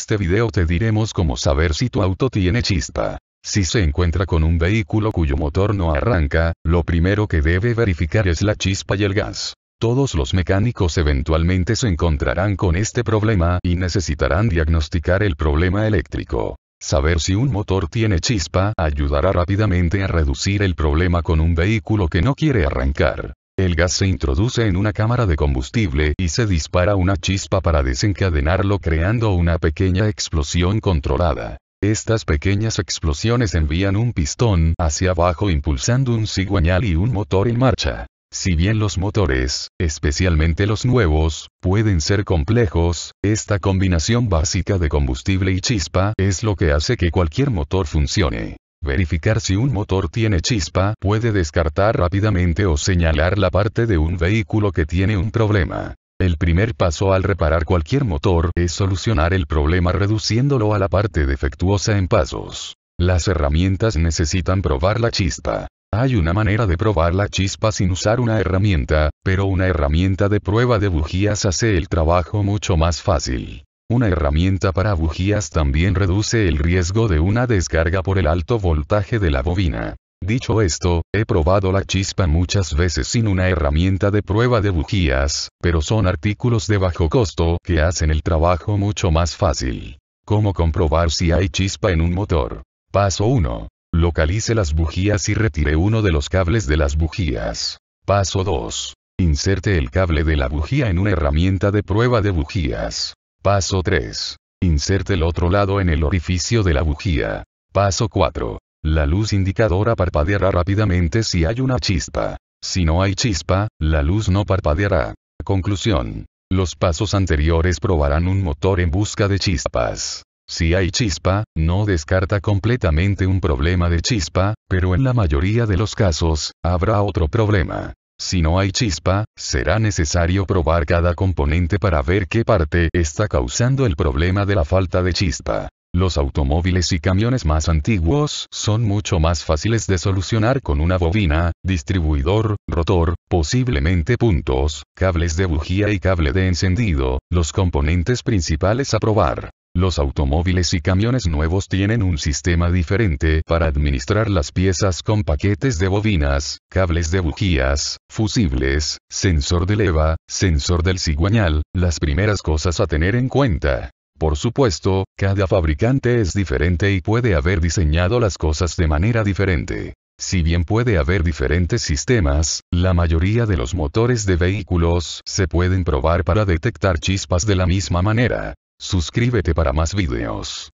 este video te diremos cómo saber si tu auto tiene chispa. Si se encuentra con un vehículo cuyo motor no arranca, lo primero que debe verificar es la chispa y el gas. Todos los mecánicos eventualmente se encontrarán con este problema y necesitarán diagnosticar el problema eléctrico. Saber si un motor tiene chispa ayudará rápidamente a reducir el problema con un vehículo que no quiere arrancar. El gas se introduce en una cámara de combustible y se dispara una chispa para desencadenarlo creando una pequeña explosión controlada. Estas pequeñas explosiones envían un pistón hacia abajo impulsando un cigüeñal y un motor en marcha. Si bien los motores, especialmente los nuevos, pueden ser complejos, esta combinación básica de combustible y chispa es lo que hace que cualquier motor funcione. Verificar si un motor tiene chispa puede descartar rápidamente o señalar la parte de un vehículo que tiene un problema. El primer paso al reparar cualquier motor es solucionar el problema reduciéndolo a la parte defectuosa en pasos. Las herramientas necesitan probar la chispa. Hay una manera de probar la chispa sin usar una herramienta, pero una herramienta de prueba de bujías hace el trabajo mucho más fácil. Una herramienta para bujías también reduce el riesgo de una descarga por el alto voltaje de la bobina. Dicho esto, he probado la chispa muchas veces sin una herramienta de prueba de bujías, pero son artículos de bajo costo que hacen el trabajo mucho más fácil. ¿Cómo comprobar si hay chispa en un motor? Paso 1. Localice las bujías y retire uno de los cables de las bujías. Paso 2. Inserte el cable de la bujía en una herramienta de prueba de bujías. Paso 3. Inserte el otro lado en el orificio de la bujía. Paso 4. La luz indicadora parpadeará rápidamente si hay una chispa. Si no hay chispa, la luz no parpadeará. Conclusión. Los pasos anteriores probarán un motor en busca de chispas. Si hay chispa, no descarta completamente un problema de chispa, pero en la mayoría de los casos, habrá otro problema. Si no hay chispa, será necesario probar cada componente para ver qué parte está causando el problema de la falta de chispa. Los automóviles y camiones más antiguos son mucho más fáciles de solucionar con una bobina, distribuidor, rotor, posiblemente puntos, cables de bujía y cable de encendido, los componentes principales a probar. Los automóviles y camiones nuevos tienen un sistema diferente para administrar las piezas con paquetes de bobinas, cables de bujías, fusibles, sensor de leva, sensor del cigüeñal, las primeras cosas a tener en cuenta. Por supuesto, cada fabricante es diferente y puede haber diseñado las cosas de manera diferente. Si bien puede haber diferentes sistemas, la mayoría de los motores de vehículos se pueden probar para detectar chispas de la misma manera. Suscríbete para más videos.